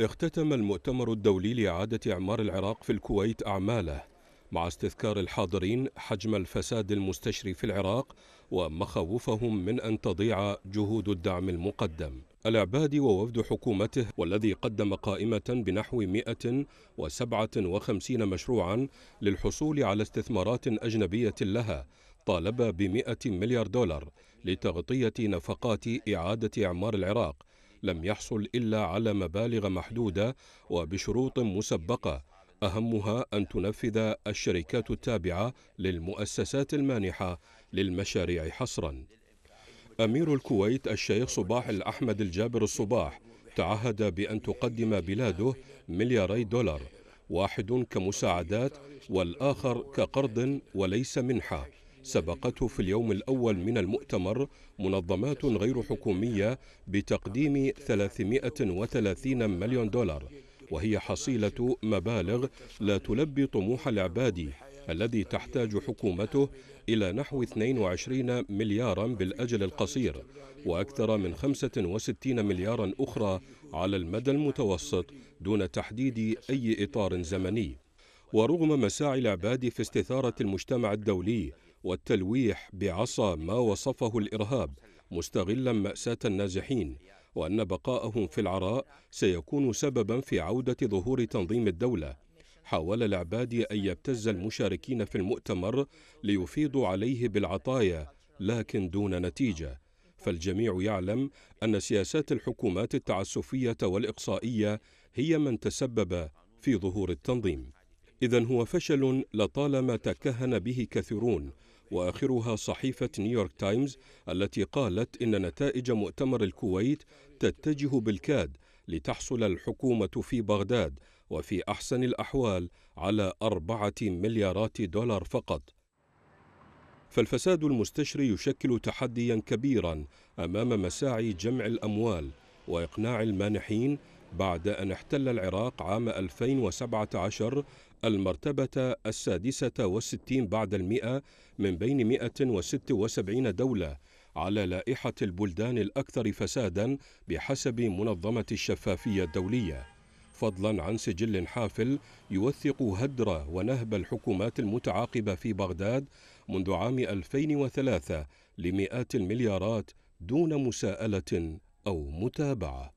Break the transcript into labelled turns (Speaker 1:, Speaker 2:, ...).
Speaker 1: اختتم المؤتمر الدولي لإعادة إعمار العراق في الكويت أعماله مع استذكار الحاضرين حجم الفساد المستشري في العراق ومخاوفهم من أن تضيع جهود الدعم المقدم العبادي ووفد حكومته والذي قدم قائمة بنحو 157 مشروعا للحصول على استثمارات أجنبية لها طالب ب 100 مليار دولار لتغطية نفقات إعادة إعمار العراق لم يحصل إلا على مبالغ محدودة وبشروط مسبقة أهمها أن تنفذ الشركات التابعة للمؤسسات المانحة للمشاريع حصرا أمير الكويت الشيخ صباح الأحمد الجابر الصباح تعهد بأن تقدم بلاده ملياري دولار واحد كمساعدات والآخر كقرض وليس منحة سبقته في اليوم الأول من المؤتمر منظمات غير حكومية بتقديم 330 مليون دولار وهي حصيلة مبالغ لا تلبي طموح العبادي الذي تحتاج حكومته إلى نحو 22 مليارا بالأجل القصير وأكثر من 65 مليارا أخرى على المدى المتوسط دون تحديد أي إطار زمني ورغم مساعي العباد في استثارة المجتمع الدولي والتلويح بعصا ما وصفه الإرهاب مستغلا مأساة النازحين وأن بقاءهم في العراء سيكون سببا في عودة ظهور تنظيم الدولة حاول العبادي أن يبتز المشاركين في المؤتمر ليفيضوا عليه بالعطايا لكن دون نتيجة فالجميع يعلم أن سياسات الحكومات التعسفية والإقصائية هي من تسبب في ظهور التنظيم إذا هو فشل لطالما تكهن به كثيرون واخرها صحيفه نيويورك تايمز التي قالت ان نتائج مؤتمر الكويت تتجه بالكاد لتحصل الحكومه في بغداد وفي احسن الاحوال على اربعه مليارات دولار فقط فالفساد المستشري يشكل تحديا كبيرا امام مساعي جمع الاموال واقناع المانحين بعد أن احتل العراق عام 2017 المرتبة السادسة والستين بعد المئة من بين 176 دولة على لائحة البلدان الأكثر فسادا بحسب منظمة الشفافية الدولية فضلا عن سجل حافل يوثق هدر ونهب الحكومات المتعاقبة في بغداد منذ عام 2003 لمئات المليارات دون مساءلة أو متابعة